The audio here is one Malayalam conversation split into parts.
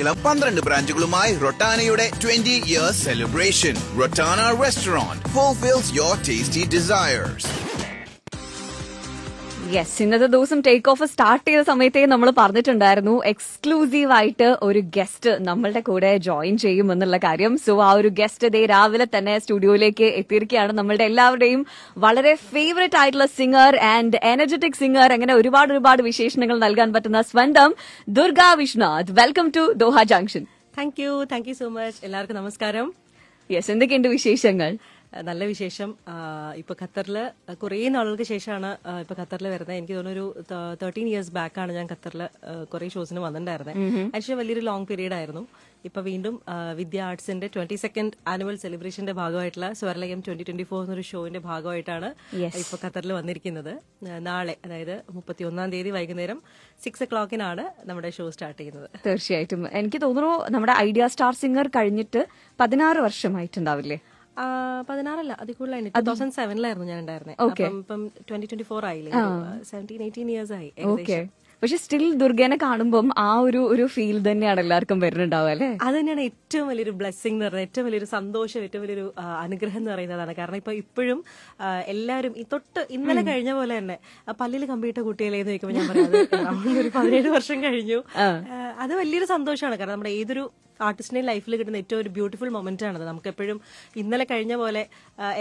ഇളം പന്ത്രണ്ട് ബ്രാഞ്ചുകളുമായി റൊട്ടാനയുടെ twenty years celebration Rotana restaurant fulfils your tasty desires yes ഇന്നത്തെ ദിവസം ടേക്ക് ഓഫ് സ്റ്റാർട്ട് ചെയ്ത സമയത്തേ നമ്മൾ പറഞ്ഞിട്ടുണ്ടായിരുന്നു എക്സ്ക്ലൂസീവ് ആയിട്ട് ഒരു ഗസ്റ്റ് നമ്മളുടെ കൂടെ ജോയിൻ ചെയ്യും എന്നുള്ള കാര്യം സോ ആ ഒരു ഗസ്റ്റ് ഇതേ രാവിലെ തന്നെ സ്റ്റുഡിയോയിലേക്ക് എത്തിയിരിക്കുകയാണ് നമ്മളുടെ എല്ലാവരുടെയും വളരെ ഫേവറേറ്റ് ആയിട്ടുള്ള സിംഗർ ആൻഡ് എനർജറ്റിക് സിംഗർ അങ്ങനെ ഒരുപാട് ഒരുപാട് വിശേഷണങ്ങൾ നൽകാൻ പറ്റുന്ന സ്വന്തം Durga Viswanath welcome to Doha junction thank you thank you so much എല്ലാവർക്കും നമസ്കാരം യെസ് എന്തൊക്കെയുണ്ട് വിശേഷങ്ങൾ നല്ല വിശേഷം ഇപ്പൊ ഖത്തറിൽ കുറേ നാളുകൾക്ക് ശേഷമാണ് ഇപ്പൊ ഖത്തറിൽ വരുന്നത് എനിക്ക് തോന്നുന്നു ഒരു തേർട്ടീൻ ഇയേഴ്സ് ബാക്ക് ആണ് ഞാൻ ഖത്തറിൽ കുറേ ഷോസിന് വന്നിട്ടുണ്ടായിരുന്നത് ആക്ച്വലി വലിയൊരു ലോങ് പീരീഡ് ആയിരുന്നു ഇപ്പൊ വീണ്ടും വിദ്യ ആർട്സിന്റെ ട്വന്റി സെക്കൻഡ് ആനുവൽ സെലിബ്രേഷന്റെ ഭാഗമായിട്ടുള്ള സ്വർലയം ട്വന്റി ട്വന്റി ഫോർ എന്നൊരു ഷോയിന്റെ ഭാഗമായിട്ടാണ് ഇപ്പൊ ഖത്തറിൽ വന്നിരിക്കുന്നത് നാളെ അതായത് മുപ്പത്തി ഒന്നാം തീയതി വൈകുന്നേരം സിക്സ് ഒ ക്ലോക്കിനാണ് നമ്മുടെ ഷോ സ്റ്റാർട്ട് ചെയ്യുന്നത് തീർച്ചയായിട്ടും എനിക്ക് തോന്നുന്നു നമ്മുടെ ഐഡിയ സ്റ്റാർ സിംഗർ കഴിഞ്ഞിട്ട് പതിനാറ് വർഷമായിട്ടുണ്ടാവില്ലേ പതിനാറല്ല അതിൽ കൂടുതലായി ടൂ തൗസൻഡ് സെവനിലായിരുന്നു ഞാൻ ഉണ്ടായിരുന്നത് ഓക്കെ ഇപ്പം ട്വന്റി ട്വന്റി ഫോർ ആയില്ലേ സെവൻറ്റീൻ എയ്റ്റീൻ ഇയേഴ്സ് ആയി ഓക്കെ പക്ഷെ സ്റ്റിൽ ദുർഗേനെ കാണുമ്പോൾ ആ ഒരു ഒരു ഫീൽ തന്നെയാണ് എല്ലാവർക്കും വരുന്നുണ്ടാവുക അല്ലേ അത് തന്നെയാണ് ഏറ്റവും വലിയൊരു ബ്ലെസ്സിംഗ് എന്ന് പറയുന്നത് ഏറ്റവും വലിയൊരു സന്തോഷം ഏറ്റവും വലിയൊരു അനുഗ്രഹം എന്ന് പറയുന്നതാണ് കാരണം ഇപ്പൊ ഇപ്പോഴും എല്ലാവരും ഈ തൊട്ട് ഇന്നലെ കഴിഞ്ഞ പോലെ തന്നെ പല്ലിൽ കമ്പിയിട്ട എന്ന് ചോദിക്കുമ്പോൾ ഞാൻ പറയാം ഒരു പതിനേഴ് വർഷം കഴിഞ്ഞു അത് വലിയൊരു സന്തോഷമാണ് കാരണം നമ്മുടെ ഏതൊരു ആർട്ടിസ്റ്റിന്റെ ലൈഫിൽ കിട്ടുന്ന ഏറ്റവും ഒരു ബ്യൂട്ടിഫുൾ മൊമെന്റ് ആണത് നമുക്ക് എപ്പോഴും ഇന്നലെ കഴിഞ്ഞ പോലെ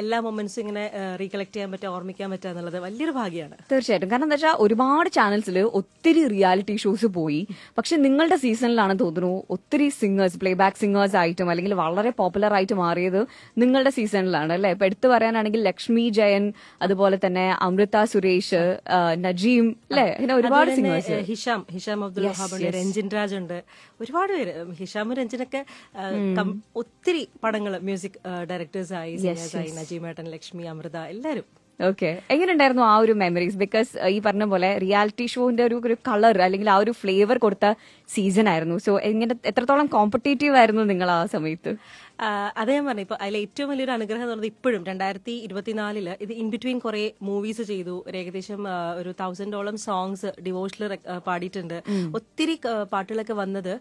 എല്ലാ മൊമെന്റ്സും ഇങ്ങനെ റീകളക്ട് ചെയ്യാൻ പറ്റുക ഓർമ്മിക്കാൻ പറ്റുക എന്നുള്ളത് വലിയൊരു ഭാഗ്യമാണ് തീർച്ചയായിട്ടും കാരണം എന്താ വെച്ചാൽ ഒരുപാട് ചാനൽസിൽ ഒത്തിരി റിയാലിറ്റി ഷോസ് പോയി പക്ഷെ നിങ്ങളുടെ സീസണിലാണ് തോന്നുന്നു ഒത്തിരി സിംഗേഴ്സ് പ്ലേ ബാക്ക് സിംഗേഴ്സ് ആയിട്ടും അല്ലെങ്കിൽ വളരെ പോപ്പുലർ ആയിട്ട് മാറിയത് നിങ്ങളുടെ സീസണിലാണ് അല്ലെ ഇപ്പൊ എടുത്തു പറയാനാണെങ്കിൽ ലക്ഷ്മി ജയൻ അതുപോലെ തന്നെ അമൃത സുരേഷ് നജീം അല്ലെ ഇങ്ങനെ ഒരുപാട് സിംഗേഴ്സ് ഹിഷാം ഹിഷാം അബ്ദുൽ റഹ്മാൻ രഞ്ജിൻ രാജ് ഉണ്ട് ഒരുപാട് പേര് ഹിഷാം രഞ്ജനൊക്കെ ഒത്തിരി പടങ്ങൾ മ്യൂസിക് ഡയറക്ടേഴ്സായി സിംഗേഴ്സായി നജീമേട്ടൻ ലക്ഷ്മി അമൃത എല്ലാവരും ഓക്കെ എങ്ങനെയുണ്ടായിരുന്നു ആ ഒരു മെമ്മറീസ് ബിക്കോസ് ഈ പറഞ്ഞ പോലെ റിയാലിറ്റി ഷോന്റെ ഒരു കളർ അല്ലെങ്കിൽ ആ ഒരു ഫ്ലേവർ കൊടുത്ത സീസൺ ആയിരുന്നു സോ എങ്ങനെ എത്രത്തോളം കോമ്പറ്റേറ്റീവ് ആയിരുന്നു നിങ്ങൾ ആ സമയത്ത് അത് ഞാൻ പറഞ്ഞു ഇപ്പൊ അതിൽ ഏറ്റവും വലിയൊരു അനുഗ്രഹം എന്ന് പറഞ്ഞത് ഇപ്പോഴും രണ്ടായിരത്തി ഇരുപത്തിനാലില് ഇത് ഇൻ ബിറ്റ്വീൻ കുറേ മൂവീസ് ചെയ്തു ഏകദേശം ഒരു തൗസൻഡോളം സോങ്സ് ഡിവോഷണൽ പാടിയിട്ടുണ്ട് ഒത്തിരി പാട്ടുകളൊക്കെ വന്നത്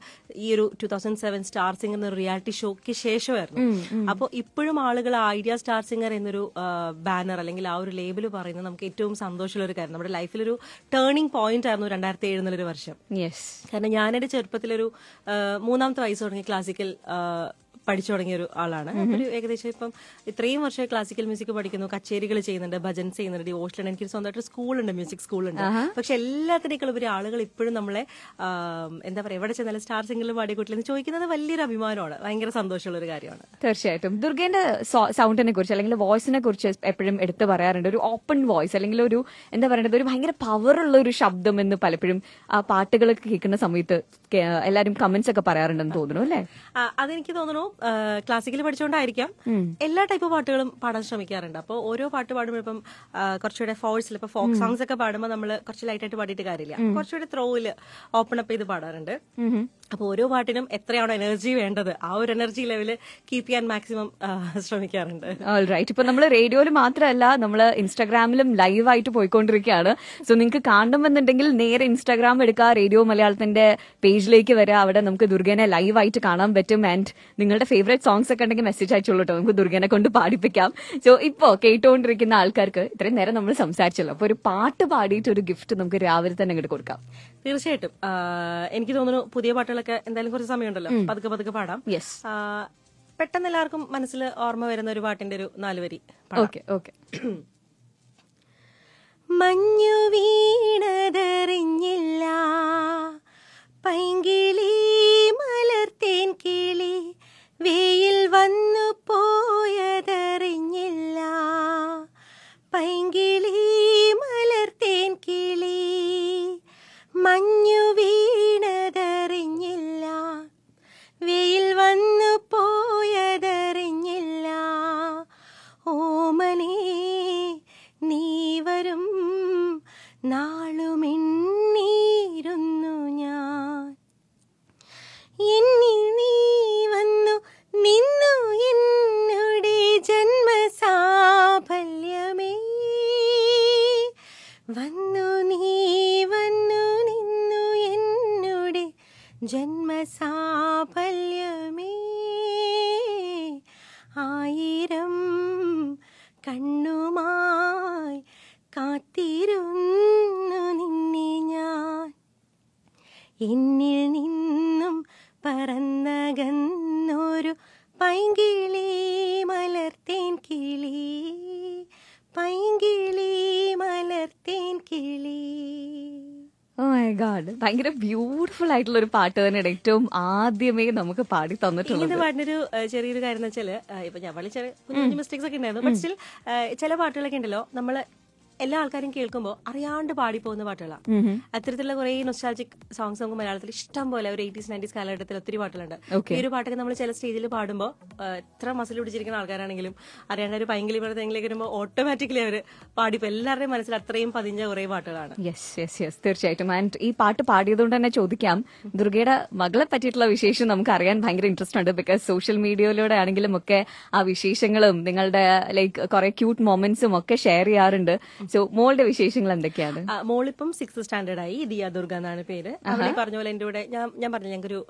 ഈ ഒരു two thousand seven star singer എന്ന റിയാലിറ്റി ഷോയ്ക്ക് ശേഷമായിരുന്നു അപ്പോൾ ഇപ്പോഴും ആളുകൾ ഐഡിയ സ്റ്റാർ സിംഗർ എന്നൊരു ബാനർ അല്ലെങ്കിൽ ആ ഒരു ലേബിൾ പറയുന്നത് നമുക്ക് ഏറ്റവും സന്തോഷമുള്ള ഒരു കാര്യം നമ്മുടെ ലൈഫിലൊരു ടേണിംഗ് പോയിന്റ് ആയിരുന്നു രണ്ടായിരത്തി ഏഴ് വർഷം കാരണം ഞാൻ അങ്ങയുടെ ചെറുപ്പത്തിലൊരു മൂന്നാമത്തെ വയസ്സ് തുടങ്ങി ക്ലാസിക്കൽ പഠിച്ചു തുടങ്ങിയ ഒരു ആളാണ് ഒരു ഏകദേശം ഇപ്പം ഇത്രയും വർഷം ക്ലാസിക്കൽ മ്യൂസിക് പഠിക്കുന്നു കച്ചേരികൾ ചെയ്യുന്നുണ്ട് ഭജൻസ് ചെയ്യുന്നുണ്ട് ഡിവോഷനുണ്ട് എനിക്ക് സ്വന്തമായിട്ട് സ്കൂളുണ്ട് മ്യൂസിക് സ്കൂളുണ്ട് പക്ഷെ എല്ലാത്തിനേക്കാളും ഒരു ആളുകൾ ഇപ്പോഴും നമ്മളെ എന്താ പറയുക എവിടെ ചെന്നാലും സ്റ്റാർ സിംഗിൾ പാടിക്കൂട്ടിലെന്ന് ചോദിക്കുന്നത് വലിയൊരു അഭിമാനമാണ് ഭയങ്കര സന്തോഷമുള്ള ഒരു കാര്യമാണ് തീർച്ചയായിട്ടും ദുർഗേന്റെ സൗണ്ടിനെ കുറിച്ച് അല്ലെങ്കിൽ വോയിസിനെ കുറിച്ച് എപ്പോഴും എടുത്തു പറയാറുണ്ട് ഒരു ഓപ്പൺ വോയിസ് അല്ലെങ്കിൽ ഒരു എന്താ പറയുന്നത് ഒരു ഭയങ്കര പവറുള്ള ഒരു ശബ്ദം എന്ന് പലപ്പോഴും ആ പാട്ടുകളൊക്കെ കേൾക്കുന്ന സമയത്ത് എല്ലാവരും കമന്റ്സ് ഒക്കെ പറയാറുണ്ടെന്ന് തോന്നുന്നു അല്ലേ അതെനിക്ക് തോന്നുന്നു ക്ലാസിക്കൽ പഠിച്ചുകൊണ്ടായിരിക്കാം എല്ലാ ടൈപ്പ് പാട്ടുകളും പാടാൻ ശ്രമിക്കാറുണ്ട് അപ്പോൾ ഓരോ പാട്ട് പാടുമ്പോൾ ഇപ്പം കുറച്ചുകൂടെ ഫോഴ്സിൽ ഇപ്പൊ ഫോക്ക് സോങ്സ് ഒക്കെ പാടുമ്പോൾ നമ്മൾ കുറച്ച് ലൈറ്റായിട്ട് പാടിയിട്ട് കാര്യമില്ല കുറച്ചുകൂടെ ത്രോയില് ഓപ്പൺ അപ്പ് ചെയ്ത് പാടാറുണ്ട് അപ്പോൾ ഓരോ പാട്ടിനും എത്രയാണോ എനർജി വേണ്ടത് ആ ഒരു എനർജി ലെവല് കീപ്പ് ചെയ്യാൻ മാക്സിമം ശ്രമിക്കാറുണ്ട് റൈറ്റ് ഇപ്പൊ നമ്മൾ റേഡിയോയിൽ മാത്രമല്ല നമ്മൾ ഇൻസ്റ്റാഗ്രാമിലും ലൈവായിട്ട് പോയിക്കൊണ്ടിരിക്കുകയാണ് സോ നിങ്ങൾക്ക് കാണണമെന്നുണ്ടെങ്കിൽ നേരെ ഇൻസ്റ്റാഗ്രാം എടുക്കുക റേഡിയോ മലയാളത്തിന്റെ പേജിലേക്ക് വരിക അവിടെ നമുക്ക് ലൈവ് ലൈവായിട്ട് കാണാൻ പറ്റും ആൻഡ് നിങ്ങളുടെ ഫേവറേറ്റ് സോങ്സ് ഒക്കെ ഉണ്ടെങ്കിൽ മെസ്സേജ് അയച്ചോളൂ കേട്ടോ നമുക്ക് ദുർഗനെ കൊണ്ട് പാടിപ്പിക്കാം സോ ഇപ്പോ കേട്ടുകൊണ്ടിരിക്കുന്ന ആൾക്കാർക്ക് ഇത്രയും നേരം നമ്മൾ സംസാരിച്ചല്ലോ അപ്പൊ ഒരു പാട്ട് പാടിയിട്ട് ഒരു ഗിഫ്റ്റ് നമുക്ക് രാവിലെ തന്നെ ഇങ്ങോട്ട് കൊടുക്കാം തീർച്ചയായിട്ടും എനിക്ക് തോന്നുന്നു പുതിയ പാട്ടുകളൊക്കെ എന്തായാലും കുറച്ച് സമയമുണ്ടല്ലോ പതുക്കെ പതുക്കെ പാടാം യെസ് പെട്ടെന്ന് എല്ലാവർക്കും മനസ്സിൽ ഓർമ്മ വരുന്ന ഒരു പാട്ടിന്റെ ഒരു നാലുവരി ഓക്കെ ഓക്കെ മഞ്ഞു വീണതറിഞ്ഞില്ല പൈങ്കിളി മലർത്തേൻ കിളി വെയിൽ വന്നു പോയതറിഞ്ഞില്ല പൈങ്കിളി മലർത്തേൻ കിളി മഞ്ഞു വീണതറിഞ്ഞില്ല വെയിൽ വന്നു പോയതറിഞ്ഞില്ല ഓമനെ നീ വരും നാളു പറന്നകന്നൊരു പൈങ്കിളി മലർത്തേൻ കിളി പൈങ്കിളി മലർത്തേൻ കിളി ഗാഡ് oh ഭയങ്കര ബ്യൂട്ടിഫുൾ ആയിട്ടുള്ള ഒരു പാട്ട് തന്നെയാണ് ഏറ്റവും ആദ്യമേ നമുക്ക് പാടി തന്നിട്ടുള്ളത് പാടിനൊരു ചെറിയൊരു കാര്യം എന്ന് വെച്ചാൽ ഇപ്പൊ ഞാൻ വളരെ ചെറിയ മിസ്റ്റേക്സ് ഒക്കെ ഉണ്ടായിരുന്നു സ്റ്റിൽ ചില പാട്ടുകളൊക്കെ ഉണ്ടല്ലോ നമ്മൾ എല്ലാ ആൾക്കാരും കേൾക്കുമ്പോൾ അറിയാണ്ട് പാടിപ്പോകുന്ന പാട്ടുകളാണ് അത്തരത്തിലുള്ള കുറെ നൊസ്റ്റാജിക് സോങ്സ് നമുക്ക് മലയാളത്തിൽ ഇഷ്ടം പോലെ ഒരു എയ്റ്റീസ് നയൻറ്റീസ് കാലഘട്ടത്തിൽ ഒത്തിരി പാട്ടുകളുണ്ട് ഈ ഒരു പാട്ടൊക്കെ നമ്മൾ ചില സ്റ്റേജിൽ പാടുമ്പോൾ എത്ര മസിൽ പിടിച്ചിരിക്കുന്ന ആൾക്കാരാണെങ്കിലും അറിയാണ്ട് ഒരു പൈങ്കിളി പടത്തെങ്കിലും വരുമ്പോൾ ഓട്ടോമാറ്റിക്കലി അവർ പാടിപ്പോ എല്ലാവരുടെയും മനസ്സിൽ അത്രയും പതിഞ്ഞ കുറെ പാട്ടുകളാണ് യെസ് യെസ് യെസ് തീർച്ചയായിട്ടും ആൻഡ് ഈ പാട്ട് പാടിയതുകൊണ്ട് തന്നെ ചോദിക്കാം ദുർഗയുടെ മകളെ പറ്റിയിട്ടുള്ള വിശേഷം നമുക്ക് അറിയാൻ ഭയങ്കര ഇൻട്രസ്റ്റ് ഉണ്ട് ബിക്കോസ് സോഷ്യൽ മീഡിയയിലൂടെ ആണെങ്കിലും ഒക്കെ ആ വിശേഷങ്ങളും നിങ്ങളുടെ ലൈക്ക് കുറെ ക്യൂട്ട് മൊമെന്റ്സും ഒക്കെ ഷെയർ ചെയ്യാറുണ്ട് സോ മോളുടെ വിശേഷങ്ങൾ എന്തൊക്കെയാണ് മോളിപ്പം സിക്സ് സ്റ്റാൻഡേർഡ് ആയി ദിയ ദുർഗ എന്നാണ് പേര് അവരെ പറഞ്ഞ പോലെ എന്റെ കൂടെ ഞാൻ ഞാൻ പറഞ്ഞു ഞങ്ങൾക്കൊരു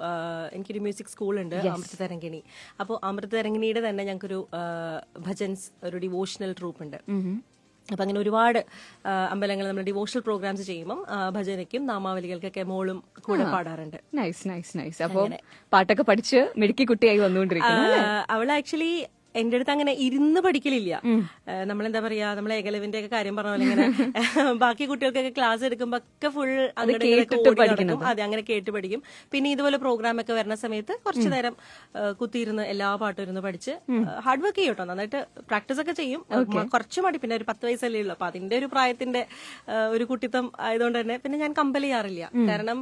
എനിക്കൊരു മ്യൂസിക് സ്കൂൾ ഉണ്ട് അമൃത തരംഗിണി അപ്പോൾ അമൃത തരംഗിണിയുടെ തന്നെ ഞങ്ങൾക്കൊരു ഭജൻസ് ഒരു ഡിവോഷണൽ ട്രൂപ്പ് ഉണ്ട് അപ്പം അങ്ങനെ ഒരുപാട് അമ്പലങ്ങൾ നമ്മൾ ഡിവോഷണൽ പ്രോഗ്രാംസ് ചെയ്യുമ്പം ഭജനയ്ക്കും നാമാവലികൾക്കൊക്കെ മോളും കൂടെ പാടാറുണ്ട് നൈസ് നൈസ് നൈസ് അപ്പോൾ പാട്ടൊക്കെ പഠിച്ച് മിടുക്കി കുട്ടിയായി വന്നുകൊണ്ടിരിക്കുന്നു അവൾ ആക്ച്വലി എന്റെ അടുത്ത് അങ്ങനെ ഇരുന്ന് പഠിക്കലില്ല നമ്മളെന്താ പറയാ നമ്മൾ ഏകലവിന്റെ ഒക്കെ കാര്യം പറഞ്ഞ പോലെ ഇങ്ങനെ ബാക്കി കുട്ടികൾക്കൊക്കെ ക്ലാസ് എടുക്കുമ്പോ ഒക്കെ ഫുൾ അതെ അങ്ങനെ കേട്ട് പഠിക്കും പിന്നെ ഇതുപോലെ പ്രോഗ്രാം ഒക്കെ വരുന്ന സമയത്ത് കുറച്ചു നേരം കുത്തിയിരുന്ന് എല്ലാ പാട്ടും ഇരുന്ന് പഠിച്ച് ഹാർഡ് വർക്ക് ചെയ്യട്ടോ നന്നായിട്ട് പ്രാക്ടീസ് ഒക്കെ ചെയ്യും കുറച്ച് മടി പിന്നെ ഒരു പത്ത് വയസ്സല്ലേ ഉള്ളൂ അപ്പൊ അതിന്റെ ഒരു പ്രായത്തിന്റെ ഒരു കുട്ടിത്തം ആയതുകൊണ്ട് തന്നെ പിന്നെ ഞാൻ കമ്പൽ ചെയ്യാറില്ല കാരണം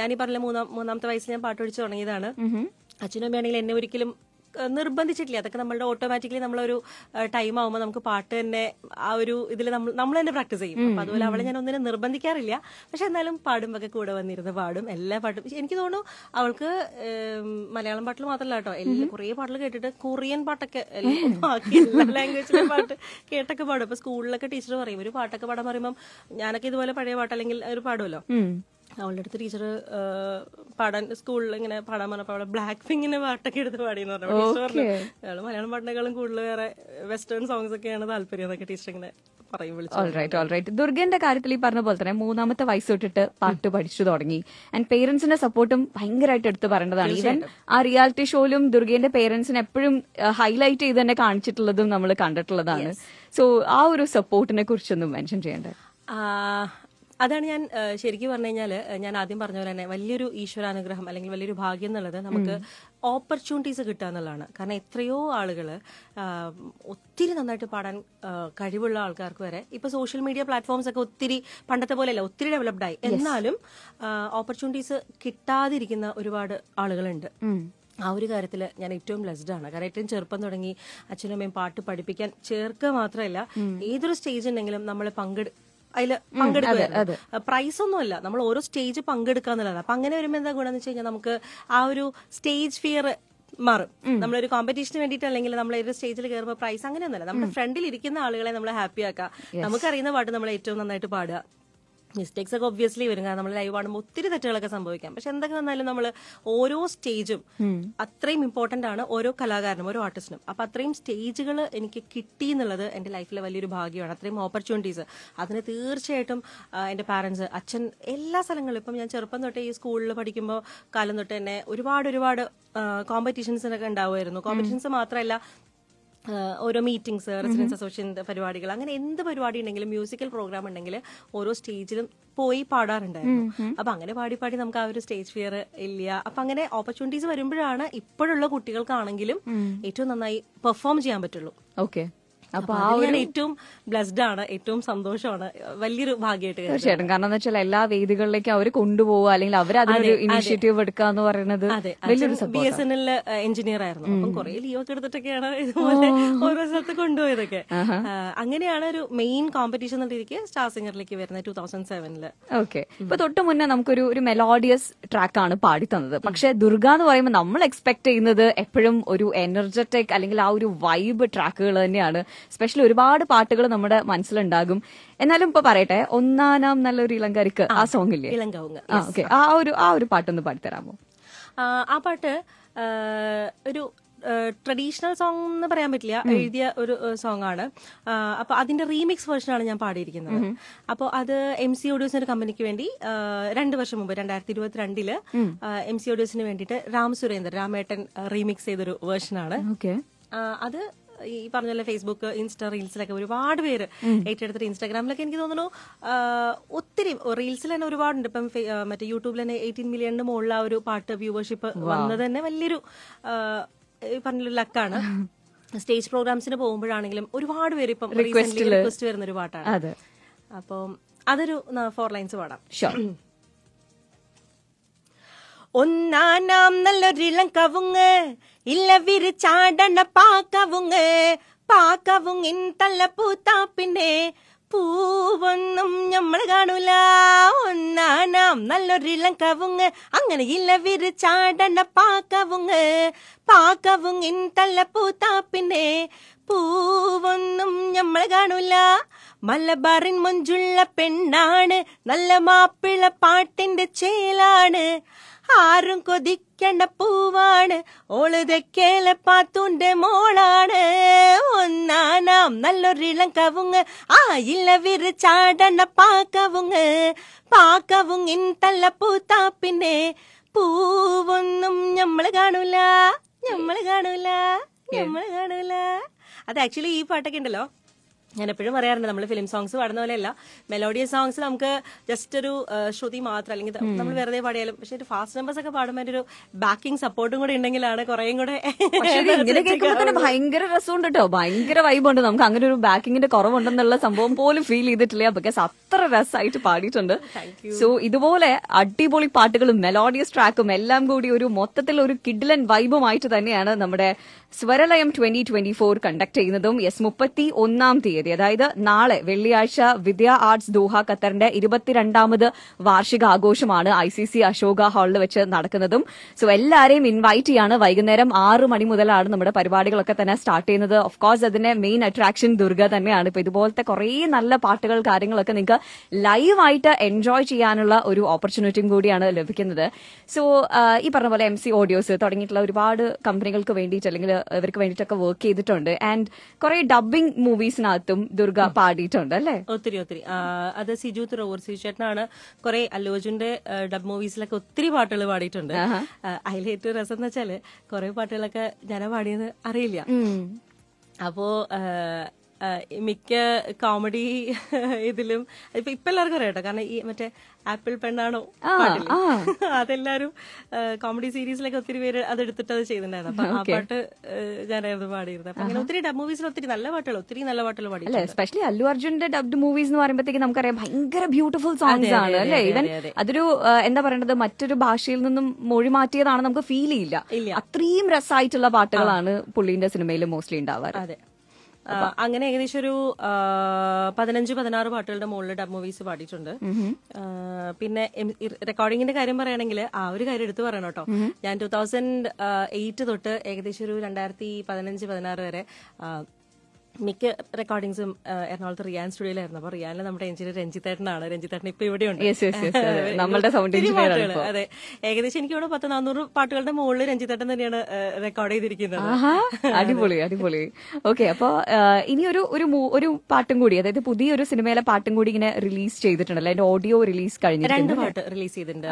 ഞാൻ ഈ പറഞ്ഞ മൂന്നാം മൂന്നാമത്തെ വയസ്സിൽ ഞാൻ പാട്ട് പഠിച്ചു തുടങ്ങിയതാണ് അച്ഛനും അമ്മയാണെങ്കിൽ എന്നെ ഒരിക്കലും നിർബന്ധിച്ചിട്ടില്ല അതൊക്കെ നമ്മളുടെ ഓട്ടോമാറ്റിക്കലി നമ്മളൊരു ടൈം ആവുമ്പോൾ നമുക്ക് പാട്ട് തന്നെ ആ ഒരു ഇതിൽ നമ്മൾ തന്നെ പ്രാക്ടീസ് ചെയ്യും അപ്പൊ അതുപോലെ അവളെ ഞാൻ ഒന്നിനെ നിർബന്ധിക്കാറില്ല പക്ഷെ എന്നാലും പാടുമ്പൊക്കെ കൂടെ വന്നിരുന്ന് പാടും എല്ലാ പാട്ടും എനിക്ക് തോന്നുന്നു അവൾക്ക് മലയാളം പാട്ടിൽ മാത്രമല്ല കേട്ടോ എല്ലാ കുറേ പാട്ടുകൾ കേട്ടിട്ട് കൊറിയൻ പാട്ടൊക്കെ ബാക്കി എല്ലാ ലാംഗ്വേജിലെ പാട്ട് കേട്ടൊക്കെ പാടും അപ്പൊ സ്കൂളിലൊക്കെ ടീച്ചർ പറയും ഒരു പാട്ടൊക്കെ പാടാൻ പറയുമ്പോൾ ഞാനൊക്കെ ഇതുപോലെ പഴയ പാട്ട് അല്ലെങ്കിൽ ഒരു പാടുമല്ലോ അവളുടെ അടുത്ത് ടീച്ചർ പാടാൻ സ്കൂളിൽ ഇങ്ങനെ പാടാൻ പറഞ്ഞപ്പോൾ അവളെ ബ്ലാക്ക് പിങ്ങിന്റെ പാട്ടൊക്കെ എടുത്ത് പാടിയെന്ന് പറഞ്ഞു ടീച്ചർ പറഞ്ഞു അയാൾ മലയാളം പാട്ടിനേക്കാളും കൂടുതൽ വേറെ വെസ്റ്റേൺ സോങ്സ് ഒക്കെയാണ് താല്പര്യം എന്നൊക്കെ ടീച്ചർ ഇങ്ങനെ ദുർഗന്റെ കാര്യത്തിൽ ഈ പറഞ്ഞ പോലെ തന്നെ മൂന്നാമത്തെ വയസ്സ് തൊട്ടിട്ട് പാട്ട് പഠിച്ചു തുടങ്ങി ആൻഡ് പേരന്റ്സിന്റെ സപ്പോർട്ടും ഭയങ്കരമായിട്ട് എടുത്തു പറയേണ്ടതാണ് ഈവൻ ആ റിയാലിറ്റി ഷോയിലും ദുർഗേന്റെ പേരന്റ്സിനെ എപ്പോഴും ഹൈലൈറ്റ് ചെയ്ത് തന്നെ കാണിച്ചിട്ടുള്ളതും നമ്മൾ കണ്ടിട്ടുള്ളതാണ് സോ ആ ഒരു സപ്പോർട്ടിനെ കുറിച്ചൊന്നും മെൻഷൻ ചെയ്യേണ്ടത് അതാണ് ഞാൻ ശരിക്കും പറഞ്ഞു കഴിഞ്ഞാൽ ഞാൻ ആദ്യം പറഞ്ഞ പോലെ തന്നെ വലിയൊരു ഈശ്വരാനുഗ്രഹം അല്ലെങ്കിൽ വലിയൊരു ഭാഗ്യം എന്നുള്ളത് നമുക്ക് ഓപ്പർച്യൂണിറ്റീസ് കിട്ടുക എന്നുള്ളതാണ് കാരണം എത്രയോ ആളുകൾ ഒത്തിരി നന്നായിട്ട് പാടാൻ കഴിവുള്ള ആൾക്കാർക്ക് വരെ ഇപ്പൊ സോഷ്യൽ മീഡിയ പ്ലാറ്റ്ഫോംസ് ഒക്കെ ഒത്തിരി പണ്ടത്തെ പോലെയല്ല ഒത്തിരി ഡെവലപ്ഡായി എന്നാലും ഓപ്പർച്യൂണിറ്റീസ് കിട്ടാതിരിക്കുന്ന ഒരുപാട് ആളുകളുണ്ട് ആ ഒരു കാര്യത്തിൽ ഞാൻ ഏറ്റവും ബ്ലെസ്ഡ് ആണ് കാരണം ഏറ്റവും ചെറുപ്പം തുടങ്ങി അച്ഛനും അമ്മയും പാട്ട് പഠിപ്പിക്കാൻ ചേർക്കുക മാത്രമല്ല ഏതൊരു സ്റ്റേജ് ഉണ്ടെങ്കിലും നമ്മൾ പങ്കെടു അതിൽ പങ്കെടുക്കുന്നത് പ്രൈസ് ഒന്നുമല്ല നമ്മൾ ഓരോ സ്റ്റേജ് പങ്കെടുക്കുക എന്നുള്ളതാണ് അപ്പൊ അങ്ങനെ വരുമ്പോൾ എന്താ ഗുണമെന്ന് വെച്ച് കഴിഞ്ഞാൽ നമുക്ക് ആ ഒരു സ്റ്റേജ് ഫിയർ മാറും നമ്മളൊരു കോമ്പറ്റീഷന് വേണ്ടിയിട്ട് അല്ലെങ്കിൽ നമ്മൾ ഒരു സ്റ്റേജിൽ കയറുമ്പോൾ പ്രൈസ് അങ്ങനെയൊന്നുമല്ല നമ്മുടെ ഫ്രണ്ടിൽ ഇരിക്കുന്ന ആളുകളെ നമ്മൾ ഹാപ്പി ആക്കുക നമുക്കറിയുന്ന പാട്ട് നമ്മൾ ഏറ്റവും നന്നായിട്ട് പാടുക മിസ്റ്റേക്സ് ഒക്കെ ഒബ്വിയസ്ലി വരും കാരണം നമ്മൾ ലൈവ് ആണ് ഒത്തിരി തെറ്റുകളൊക്കെ സംഭവിക്കാം പക്ഷെ എന്തൊക്കെ വന്നാലും നമ്മൾ ഓരോ സ്റ്റേജും അത്രയും ഇമ്പോർട്ടന്റ് ആണ് ഓരോ കലാകാരനും ഓരോ ആർട്ടിസ്റ്റിനും അപ്പൊ അത്രയും സ്റ്റേജുകൾ എനിക്ക് കിട്ടി എന്നുള്ളത് എന്റെ ലൈഫിലെ വലിയൊരു ഭാഗ്യമാണ് അത്രയും ഓപ്പർച്യൂണിറ്റീസ് അതിന് തീർച്ചയായിട്ടും എന്റെ പാരന്റ്സ് അച്ഛൻ എല്ലാ സ്ഥലങ്ങളും ഇപ്പം ഞാൻ ചെറുപ്പം തൊട്ടേ ഈ സ്കൂളിൽ പഠിക്കുമ്പോൾ കാലം തൊട്ട് തന്നെ ഒരുപാട് ഒരുപാട് കോമ്പറ്റീഷൻസിനൊക്കെ ഉണ്ടാവുമായിരുന്നു കോമ്പറ്റീഷൻസ് മാത്രമല്ല ഓരോ മീറ്റിംഗ്സ് റെസിഡൻസ് അസോസിയേഷൻ പരിപാടികൾ അങ്ങനെ എന്ത് പരിപാടി ഉണ്ടെങ്കിലും മ്യൂസിക്കൽ പ്രോഗ്രാം ഉണ്ടെങ്കിൽ ഓരോ സ്റ്റേജിലും പോയി പാടാറുണ്ടായിരുന്നു അപ്പൊ അങ്ങനെ പാടി പാടി നമുക്ക് ആ ഒരു സ്റ്റേജ് ഫിയർ ഇല്ല അപ്പൊ അങ്ങനെ ഓപ്പർച്യൂണിറ്റീസ് വരുമ്പോഴാണ് ഇപ്പോഴുള്ള കുട്ടികൾക്കാണെങ്കിലും ഏറ്റവും നന്നായി പെർഫോം ചെയ്യാൻ പറ്റുള്ളൂ ഓക്കെ അപ്പൊ ആ ഒരു ഏറ്റവും ബ്ലസ്ഡ് ആണ് ഏറ്റവും സന്തോഷമാണ് വലിയൊരു ഭാഗ്യമായിട്ട് തീർച്ചയായിട്ടും കാരണം എന്ന് വെച്ചാൽ എല്ലാ വേദികളിലേക്കും അവർ കൊണ്ടുപോകുക അല്ലെങ്കിൽ അവർ അതിനൊരു ഇനിഷ്യേറ്റീവ് എടുക്കുക എന്ന് പറയുന്നത് വലിയൊരു B S N L engineer ആയിരുന്നു അപ്പം കുറെ ലീവ് ഒക്കെ എടുത്തിട്ടൊക്കെയാണ് ഇതുപോലെ ഓരോ സ്ഥലത്ത് കൊണ്ടുപോയതൊക്കെ അങ്ങനെയാണ് ഒരു മെയിൻ കോമ്പറ്റീഷൻ എന്ന സ്റ്റാർ സിംഗറിലേക്ക് വരുന്നത് ടൂ തൗസൻഡ് സെവനില് ഓക്കെ ഇപ്പൊ തൊട്ട് മുന്നേ നമുക്കൊരു ഒരു മെലോഡിയസ് ട്രാക്കാണ് തന്നത് പക്ഷെ ദുർഗ എന്ന് പറയുമ്പോൾ നമ്മൾ എക്സ്പെക്ട് ചെയ്യുന്നത് എപ്പോഴും ഒരു എനർജറ്റിക് അല്ലെങ്കിൽ ആ ഒരു വൈബ് ട്രാക്കുകൾ തന്നെയാണ് സ്പെഷ്യലി ഒരുപാട് പാട്ടുകൾ നമ്മുടെ മനസ്സിലുണ്ടാകും എന്നാലും ഇപ്പൊ പറയട്ടെ ഒന്നാനാം നല്ലൊരു ഇളങ്കരിക്ക് ആ സോങ് ഇല്ലേ ഓക്കെ ആ ഒരു ആ ഒരു പാട്ടൊന്ന് പാടിത്തരാമോ ആ പാട്ട് ഒരു ട്രഡീഷണൽ സോങ് എന്ന് പറയാൻ പറ്റില്ല എഴുതിയ ഒരു സോങ് ആണ് അപ്പൊ അതിന്റെ റീമിക്സ് വേർഷനാണ് ഞാൻ പാടിയിരിക്കുന്നത് അപ്പോൾ അത് എം സി ഓഡിയോസ് ഒരു കമ്പനിക്ക് വേണ്ടി രണ്ട് വർഷം മുമ്പ് രണ്ടായിരത്തി ഇരുപത്തിരണ്ടില് എം സി ഓഡിയോസിന് വേണ്ടിയിട്ട് രാം സുരേന്ദ്രൻ രാമേട്ടൻ റീമിക്സ് ചെയ്തൊരു വേർഷനാണ് അത് ഈ പറഞ്ഞ ഫേസ്ബുക്ക് ഇൻസ്റ്റ റീൽസിലൊക്കെ ഒരുപാട് പേര് ഏറ്റെടുത്തിട്ട് ഇൻസ്റ്റാഗ്രാമിലൊക്കെ എനിക്ക് തോന്നുന്നു ഒത്തിരി റീൽസിൽ തന്നെ ഒരുപാടുണ്ട് ഇപ്പം മറ്റേ യൂട്യൂബിൽ തന്നെ എയ്റ്റീൻ മില്യണിന് മുകളിൽ ആ ഒരു പാട്ട് വ്യൂവർഷിപ്പ് വന്നത് തന്നെ വലിയൊരു പറഞ്ഞൊരു ലക്കാണ് സ്റ്റേജ് പ്രോഗ്രാംസിന് പോകുമ്പോഴാണെങ്കിലും ഒരുപാട് പേര് ഇപ്പം റിക്വസ്റ്റ് വരുന്ന ഒരു പാട്ടാണ് അപ്പോൾ അതൊരു ഫോർ ലൈൻസ് പാടാം ഒന്നാനാം നല്ലൊരിളം കവുങ്ങ് இல்ல விரிச்சாடன பாக்கவுங்க പാക്കവും തള്ളപ്പൂത്താ പിന്നെ പൂവൊന്നും നമ്മൾ കാണൂല ഒന്നാനാം നല്ലൊരിളം കവുങ്ങ് അങ്ങനെ ഇല്ല വിരിച്ചാടണ പാക്കവുങ്ങ് പാക്കവും തള്ളപ്പൂത്താ പിന്നെ പൂവൊന്നും നമ്മൾ കാണൂല മലബാറിൻ മൊഞ്ചുള്ള പെണ്ണാണ് നല്ല മാപ്പിള പാട്ടിന്റെ ചേലാണ് ആരും കൊതിക്കണ്ട പൂവാണ് ഓള് തെക്കേലെ പാത്തൂന്റെ മോളാണ് ഒന്നാനാം നല്ലൊരിളം കവുങ്ങ് ആ ഇല്ല വിരിച്ചാടണ പാക്കവുങ്ങ് പാക്കവുങ്ങിൻ തല്ല പൂത്താ പിന്നെ പൂവൊന്നും ഞമ്മള് കാണൂല ഞമ്മള് കാണൂല ഞമ്മള് കാണൂല അത് ആക്ച്വലി ഈ പാട്ടൊക്കെ ഉണ്ടല്ലോ ഞാൻ എപ്പോഴും പറയാറുണ്ട് നമ്മൾ ഫിലിം സോങ്സ് പാടുന്ന പോലെയല്ല മെലോഡിയസ് സോങ്സ് നമുക്ക് ജസ്റ്റ് ഒരു ശ്രുതി മാത്രം അല്ലെങ്കിൽ നമ്മൾ വെറുതെ പാടിയാലും പക്ഷെ ഒരു ഫാസ്റ്റ് നമ്പേഴ്സ് ഒക്കെ പാടുമ്പോൾ ഒരു ബാക്കിംഗ് സപ്പോർട്ടും കൂടെ ഉണ്ടെങ്കിലാണ് കുറേയും കൂടെ ഭയങ്കര രസമുണ്ട് കേട്ടോ ഭയങ്കര വൈബുണ്ട് നമുക്ക് അങ്ങനെ ഒരു ബാക്കിങ്ങിന്റെ കുറവുണ്ടെന്നുള്ള സംഭവം പോലും ഫീൽ ചെയ്തിട്ടില്ല ബിക്കോസ് അത്ര രസമായിട്ട് പാടിയിട്ടുണ്ട് സോ ഇതുപോലെ അടിപൊളി പാട്ടുകളും മെലോഡിയസ് ട്രാക്കും എല്ലാം കൂടി ഒരു മൊത്തത്തിൽ ഒരു കിഡ്ലൻ വൈബുമായിട്ട് തന്നെയാണ് നമ്മുടെ Swaralayam twenty twenty four conduct ചെയ്യുന്നതും യെസ് മുപ്പത്തി ഒന്നാം തീയതി അതായത് നാളെ വെള്ളിയാഴ്ച വിദ്യ ആർട്സ് ദോഹ ഖത്തറിന്റെ ഇരുപത്തിരണ്ടാമത് വാർഷികാഘോഷമാണ് ഐ സി സി അശോക ഹാളിൽ വെച്ച് നടക്കുന്നതും സോ എല്ലാവരെയും ഇൻവൈറ്റ് ചെയ്യാണ് വൈകുന്നേരം ആറ് മണി മുതലാണ് നമ്മുടെ പരിപാടികളൊക്കെ തന്നെ സ്റ്റാർട്ട് ചെയ്യുന്നത് ഓഫ് കോഴ്സ് അതിന്റെ മെയിൻ അട്രാക്ഷൻ ദുർഗ തന്നെയാണ് ഇപ്പൊ ഇതുപോലത്തെ കുറേ നല്ല പാട്ടുകൾ കാര്യങ്ങളൊക്കെ നിങ്ങൾക്ക് ലൈവായിട്ട് എൻജോയ് ചെയ്യാനുള്ള ഒരു ഓപ്പർച്യൂണിറ്റിയും കൂടിയാണ് ലഭിക്കുന്നത് സോ ഈ പറഞ്ഞ പോലെ എം സി ഓഡിയോസ് തുടങ്ങിയിട്ടുള്ള ഒരുപാട് കമ്പനികൾക്ക് വേണ്ടിയിട്ട് അല്ലെങ്കിൽ ഇവർക്ക് വേണ്ടിട്ടൊക്കെ വർക്ക് ചെയ്തിട്ടുണ്ട് ആൻഡ് കുറെ ഡബിംഗ് മൂവീസിനകത്തും ദുർഗ പാടിയിട്ടുണ്ട് അല്ലേ ഒത്തിരി ഒത്തിരി അത് സിജു തുറവൂർ സിജുചേട്ടനാണ് കുറെ അല്ലോജുന്റെ ഡബ് മൂവീസിലൊക്കെ ഒത്തിരി പാട്ടുകൾ പാടിയിട്ടുണ്ട് അതിൽ ഏറ്റവും രസം എന്ന് വെച്ചാല് കുറെ പാട്ടുകളൊക്കെ ഞാനാ പാടിയത് അറിയില്ല അപ്പോ മിക്ക കോമഡി ഇതിലും ഇപ്പൊ ഇപ്പൊ എല്ലാവർക്കും അറിയാം കാരണം ഈ മറ്റേ ആപ്പിൾ പെണ്ണാണോ അതെല്ലാരും കോമഡി സീരീസിലൊക്കെ ഒത്തിരി പേര് അതെടുത്തിട്ട് അത് ചെയ്തിട്ടുണ്ടായിരുന്നു അപ്പൊ ആ പാട്ട് ഞാനായിരുന്നു പാടിയിരുന്നത് അപ്പൊ അങ്ങനെ ഒത്തിരി ഡബ് മൂവീസിൽ ഒത്തിരി നല്ല പാട്ടുകൾ ഒത്തിരി നല്ല പാട്ടുകൾ പാടി സ്പെഷ്യലി അല്ലു അർജുന്റെ ഡബ്ഡ് മൂവീസ് എന്ന് പറയുമ്പോഴത്തേക്ക് നമുക്കറിയാം ഭയങ്കര ബ്യൂട്ടിഫുൾ സോങ്സ് ആണ് അല്ലെ ഇവൻ അതൊരു എന്താ പറയേണ്ടത് മറ്റൊരു ഭാഷയിൽ നിന്നും മൊഴി മാറ്റിയതാണ് നമുക്ക് ഫീൽ ചെയ്യില്ല അത്രയും രസമായിട്ടുള്ള പാട്ടുകളാണ് പുള്ളീന്റെ സിനിമയിൽ മോസ്റ്റ്ലി ഉണ്ടാവാറ് അതെ അങ്ങനെ ഏകദേശം ഒരു പതിനഞ്ച് പതിനാറ് പാട്ടുകളുടെ മുകളിൽ ഡബ് മൂവീസ് പാടിയിട്ടുണ്ട് പിന്നെ റെക്കോർഡിങ്ങിന്റെ കാര്യം പറയുകയാണെങ്കിൽ ആ ഒരു കാര്യം എടുത്തു പറയണം കേട്ടോ ഞാൻ ടൂ തൗസൻഡ് എയ്റ്റ് തൊട്ട് ഏകദേശം ഒരു രണ്ടായിരത്തി പതിനഞ്ച് പതിനാറ് വരെ മിക്ക റെക്കോർഡിങ്സും എറണാകുളത്ത് റിയാൻ സ്റ്റുഡിയോയിലായിരുന്നു അപ്പൊ റിയാനിൽ നമ്മുടെ എഞ്ചിനീയർ രഞ്ജിത്തേട്ടനാണ് രഞ്ജിത്തേട്ടൻ ഇപ്പൊ ഉണ്ട് നമ്മളുടെ സൗണ്ട് അതെ ഏകദേശം എനിക്ക് ഇവിടെ പത്ത് നാനൂറ് പാട്ടുകളുടെ മുകളിൽ രഞ്ജിത്തേട്ടൻ തന്നെയാണ് റെക്കോർഡ് ചെയ്തിരിക്കുന്നത് അടിപൊളി അടിപൊളി ഓക്കെ അപ്പൊ ഇനി ഒരു ഒരു ഒരു പാട്ടും കൂടി അതായത് പുതിയൊരു സിനിമയിലെ പാട്ടും കൂടി ഇങ്ങനെ റിലീസ് ചെയ്തിട്ടുണ്ടല്ലോ അതിന്റെ ഓഡിയോ റിലീസ് കഴിഞ്ഞ രണ്ട് പാട്ട് റിലീസ് ചെയ്തിട്ടുണ്ട്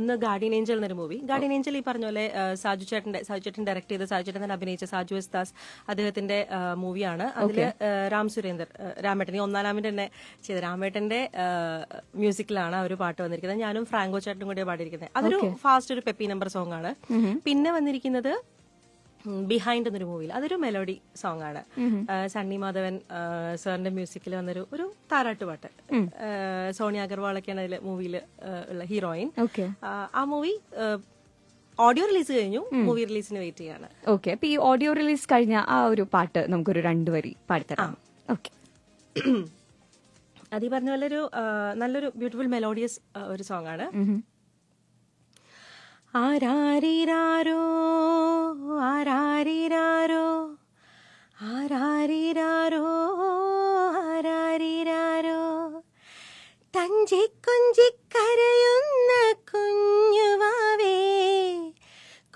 ഒന്ന് ഗാർഡിയൻ ഏഞ്ചൽ എന്നൊരു മൂവി ഗാർഡിയൻ ഏഞ്ചൽ ഈ പറഞ്ഞ പോലെ സാജു ചേട്ടന്റെ സാജു ചേട്ടൻ ഡയറക്ട് ചെയ്ത് സാജു ചേട്ടൻ തന്നെ അഭിനയിച്ച സാജു എസ് ദാസ് അദ്ദേഹത്തിന്റെ മൂവിയാണ് അതില് രാം സുരേന്ദർ രാമേട്ടൻ ഈ ഒന്നാലാമിന്റെ തന്നെ ചെയ്ത രാമേട്ടന്റെ മ്യൂസിക്കിലാണ് ആ ഒരു പാട്ട് വന്നിരിക്കുന്നത് ഞാനും ഫ്രാങ്കോ ചേട്ടനും കൂടി പാടിയിരിക്കുന്നത് അതൊരു ഫാസ്റ്റ് ഒരു പെപ്പി നമ്പർ സോങ് ആണ് പിന്നെ വന്നിരിക്കുന്നത് ബിഹൈൻഡ് എന്നൊരു മൂവിയിൽ അതൊരു മെലോഡി സോങ് ആണ് സണ്ണി മാധവൻ സാറിന്റെ മ്യൂസിക്കിൽ വന്നൊരു ഒരു പാട്ട് സോണിയ അഗർവാളൊക്കെയാണ് അതിൽ മൂവിയിൽ ഉള്ള ഹീറോയിൻ ആ മൂവി ഓഡിയോ റിലീസ് കഴിഞ്ഞു മൂവി റിലീസിന് വെയിറ്റ് ചെയ്യാണ് ഓക്കെ അപ്പൊ ഈ ഓഡിയോ റിലീസ് കഴിഞ്ഞ ആ ഒരു പാട്ട് നമുക്കൊരു രണ്ടു വരി പാടിത്തരാം ഓക്കെ അത് ഈ പറഞ്ഞ പോലെ ഒരു നല്ലൊരു ബ്യൂട്ടിഫുൾ മെലോഡിയസ് ഒരു സോങ് ആണ് ആരാരിരാരോ ആരാരിരാരോ ആരാരിരാരോ ആരാരിരാരോ തഞ്ചി കൊഞ്ചി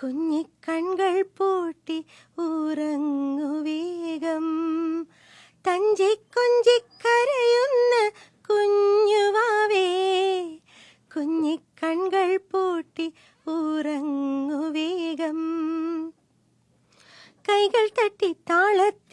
കുഞ്ഞിക്കൺകൾ പൂട്ടി ഉറങ്ങുവേഗം തഞ്ചി കൊഞ്ചിക്കരയുന്ന കുഞ്ഞുവാവേ കുഞ്ഞിക്കൺകൾ പൂട്ടി ഉറങ്ങു ഉറങ്ങുവേഗം കൈകൾ തട്ടി താളത്തിൽ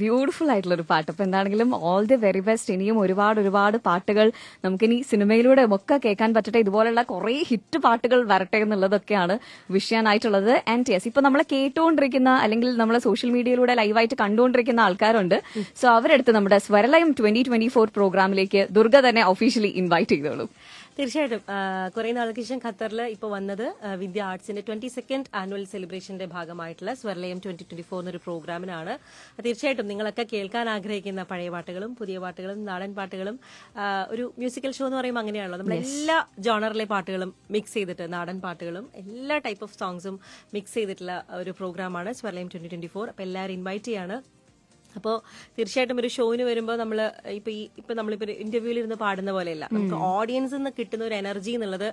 ബ്യൂട്ടിഫുൾ ആയിട്ടുള്ള ഒരു പാട്ട് അപ്പൊ എന്താണെങ്കിലും ഓൾ ദി വെരി ബെസ്റ്റ് ഇനിയും ഒരുപാട് ഒരുപാട് പാട്ടുകൾ നമുക്കിനി സിനിമയിലൂടെ ഒക്കെ കേൾക്കാൻ പറ്റട്ടെ ഇതുപോലുള്ള കുറെ ഹിറ്റ് പാട്ടുകൾ വരട്ടെ എന്നുള്ളതൊക്കെയാണ് വിഷയാനായിട്ടുള്ളത് ആൻഡ് യെസ് ഇപ്പൊ നമ്മളെ കേട്ടുകൊണ്ടിരിക്കുന്ന അല്ലെങ്കിൽ നമ്മളെ സോഷ്യൽ മീഡിയയിലൂടെ ലൈവായിട്ട് കണ്ടുകൊണ്ടിരിക്കുന്ന ആൾക്കാരുണ്ട് സോ അവരെടുത്ത് നമ്മുടെ സ്വരലയം ട്വന്റി ട്വന്റി ഫോർ പ്രോഗ്രാമിലേക്ക് ദുർഗ തന്നെ ഒഫീഷ്യലി ഇൻവൈറ്റ് ചെയ്തോളൂ തീർച്ചയായിട്ടും കുറെ നാൾക്ക് ശേഷം ഖത്തറിൽ ഇപ്പോൾ വന്നത് വിദ്യ ആർട്സിന്റെ ട്വന്റി സെക്കൻഡ് ആനുവൽ സെലിബ്രേഷന്റെ ഭാഗമായിട്ടുള്ള സ്വർലയം ട്വന്റി ട്വന്റി ഫോർ എന്നൊരു പ്രോഗ്രാമിനാണ് തീർച്ചയായിട്ടും നിങ്ങളൊക്കെ കേൾക്കാൻ ആഗ്രഹിക്കുന്ന പഴയ പാട്ടുകളും പുതിയ പാട്ടുകളും നാടൻ പാട്ടുകളും ഒരു മ്യൂസിക്കൽ ഷോ എന്ന് പറയുമ്പോൾ അങ്ങനെയാണല്ലോ നമ്മൾ എല്ലാ ജോണറിലെ പാട്ടുകളും മിക്സ് ചെയ്തിട്ട് നാടൻ പാട്ടുകളും എല്ലാ ടൈപ്പ് ഓഫ് സോങ്സും മിക്സ് ചെയ്തിട്ടുള്ള ഒരു പ്രോഗ്രാമാണ് സ്വർലയം ട്വന്റി ട്വന്റി ഫോർ അപ്പോൾ എല്ലാവരും ഇൻവൈറ്റ് ചെയ്യാണ് അപ്പോൾ തീർച്ചയായിട്ടും ഒരു ഷോയിന് വരുമ്പോൾ നമ്മൾ ഇപ്പോൾ ഈ ഇപ്പം നമ്മളിപ്പോൾ ഒരു ഇന്റർവ്യൂവിൽ ഇരുന്ന് പാടുന്ന പോലെയല്ല നമുക്ക് ഓഡിയൻസിൽ നിന്ന് കിട്ടുന്ന ഒരു എനർജി എന്നുള്ളത്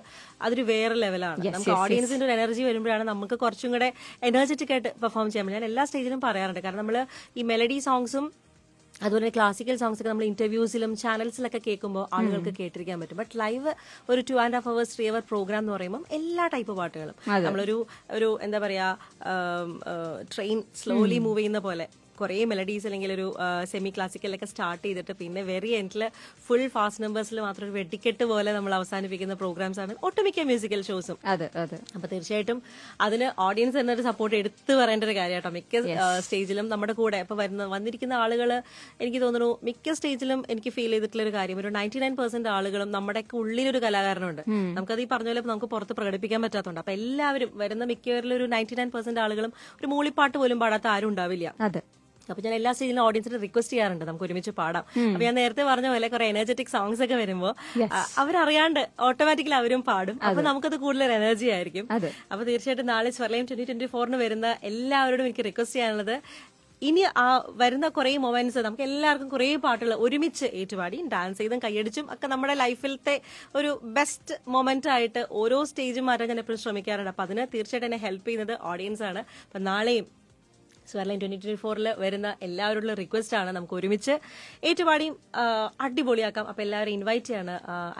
അതൊരു വേറെ ലെവലാണ് നമുക്ക് ഓഡിയൻസിന്റെ ഒരു എനർജി വരുമ്പോഴാണ് നമുക്ക് കുറച്ചും കൂടെ എനർജറ്റിക് ആയിട്ട് പെർഫോം ചെയ്യാൻ ഞാൻ എല്ലാ സ്റ്റേജിലും പറയാറുണ്ട് കാരണം നമ്മൾ ഈ മെലഡി സോങ്സും അതുപോലെ തന്നെ ക്ലാസിക്കൽ സോങ്സ് ഒക്കെ നമ്മൾ ഇന്റർവ്യൂസിലും ചാനൽസിലൊക്കെ കേൾക്കുമ്പോൾ ആളുകൾക്ക് കേട്ടിരിക്കാൻ പറ്റും ബട്ട് ലൈവ് ഒരു two and half hours three hour programme എന്ന് പറയുമ്പോൾ എല്ലാ ടൈപ്പ് പാട്ടുകളും നമ്മളൊരു ഒരു എന്താ പറയാ ട്രെയിൻ സ്ലോലി മൂവ് ചെയ്യുന്ന പോലെ കുറേ മെലഡീസ് അല്ലെങ്കിൽ ഒരു സെമി ക്ലാസിക്കലൊക്കെ സ്റ്റാർട്ട് ചെയ്തിട്ട് പിന്നെ വെറി എൻഡിൽ ഫുൾ ഫാസ്റ്റ് നമ്പേഴ്സിൽ മാത്രം ഒരു വെടിക്കെട്ട് പോലെ നമ്മൾ അവസാനിപ്പിക്കുന്ന പ്രോഗ്രാംസ് ആണ് ഒട്ടുമിക്ക മ്യൂസിക്കൽ ഷോസും അതെ അതെ അപ്പൊ തീർച്ചയായിട്ടും അതിന് ഓഡിയൻസ് എന്നൊരു സപ്പോർട്ട് എടുത്തു പറയേണ്ട ഒരു കാര്യമാട്ടോ മിക്ക സ്റ്റേജിലും നമ്മുടെ കൂടെ ഇപ്പൊ വരുന്ന വന്നിരിക്കുന്ന ആളുകൾ എനിക്ക് തോന്നുന്നു മിക്ക സ്റ്റേജിലും എനിക്ക് ഫീൽ ചെയ്തിട്ടുള്ള ഒരു കാര്യം ഒരു നയൻറ്റി നയൻ പെർസെന്റ് ആളുകളും നമ്മുടെ ഉള്ളിലൊരു കലാകാരനുണ്ട് നമുക്കത് ഈ പറഞ്ഞ പോലെ നമുക്ക് പുറത്ത് പ്രകടിപ്പിക്കാൻ പറ്റാത്തതുകൊണ്ട് അപ്പൊ എല്ലാവരും വരുന്ന മിക്കവരിലും ഒരു നയൻറ്റി നയൻ പെർസെന്റ് ആളുകളും ഒരു മൂളിപ്പാട്ട് പോലും പാടാത്ത ആരും ഉണ്ടാവില്ല അതെ അപ്പൊ ഞാൻ എല്ലാ സ്റ്റേജിലും ഓഡിയൻസിന് റിക്വസ്റ്റ് ചെയ്യാറുണ്ട് നമുക്ക് ഒരുമിച്ച് പാടാം അപ്പൊ ഞാൻ നേരത്തെ പറഞ്ഞ പോലെ കുറെ എനർജറ്റിക് സോങ്സ് ഒക്കെ വരുമ്പോൾ അവരറിയാണ്ട് ഓട്ടോമാറ്റിക്കലി അവരും പാടും അപ്പൊ നമുക്കത് കൂടുതൽ എനർജി ആയിരിക്കും അപ്പൊ തീർച്ചയായിട്ടും നാളെ സ്വർലയം ട്വന്റി ട്വന്റി ഫോറിന് വരുന്ന എല്ലാവരോടും എനിക്ക് റിക്വസ്റ്റ് ചെയ്യാനുള്ളത് ഇനി ആ വരുന്ന കുറേ മൊമെന്റ്സ് നമുക്ക് എല്ലാവർക്കും കുറേ പാട്ടുകൾ ഒരുമിച്ച് ഏറ്റുപാടി ഡാൻസ് ചെയ്തും കൈയടിച്ചും ഒക്കെ നമ്മുടെ ലൈഫിലത്തെ ഒരു ബെസ്റ്റ് മൊമെന്റ് ആയിട്ട് ഓരോ സ്റ്റേജ് മാറ്റാൻ ഞാൻ എപ്പോഴും ശ്രമിക്കാറുണ്ട് അപ്പൊ അതിന് തീർച്ചയായിട്ടും എന്നെ ഹെൽപ്പ് ചെയ്യുന്നത് ഓഡിയൻസ് ആണ് അപ്പൊ നാളെയും സ്വർലൈൻ ട്വന്റി ട്വന്റി ഫോറിൽ വരുന്ന എല്ലാവരോടുള്ള റിക്വസ്റ്റ് ആണ് നമുക്ക് ഒരുമിച്ച് ഏറ്റുപാടിയും അടിപൊളിയാക്കാം അപ്പൊ എല്ലാവരും ഇൻവൈറ്റ് ചെയ്യാണ്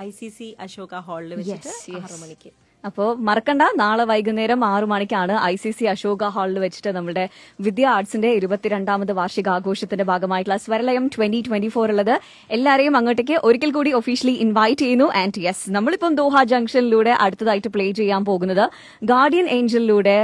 ഐ സി സി അശോക ഹാളിൽ വെച്ചിട്ട് മണിക്ക് അപ്പോൾ മറക്കണ്ട നാളെ വൈകുന്നേരം ആറു മണിക്കാണ് ഐ സി സി അശോക ഹാളിൽ വെച്ചിട്ട് നമ്മുടെ വിദ്യ ആർട്സിന്റെ ഇരുപത്തിരണ്ടാമത് വാർഷികാഘോഷത്തിന്റെ ഭാഗമായിട്ടുള്ള സ്വരലയം ട്വന്റി ട്വന്റി ഫോർ ഉള്ളത് എല്ലാവരെയും അങ്ങോട്ടേക്ക് ഒരിക്കൽ കൂടി ഒഫീഷ്യലി ഇൻവൈറ്റ് ചെയ്യുന്നു ആൻഡ് യെസ് നമ്മളിപ്പം ദോഹ ജംഗ്ഷനിലൂടെ അടുത്തതായിട്ട് പ്ലേ ചെയ്യാൻ പോകുന്നത് ഗാർഡിയൻ ഏഞ്ചലിലൂടെ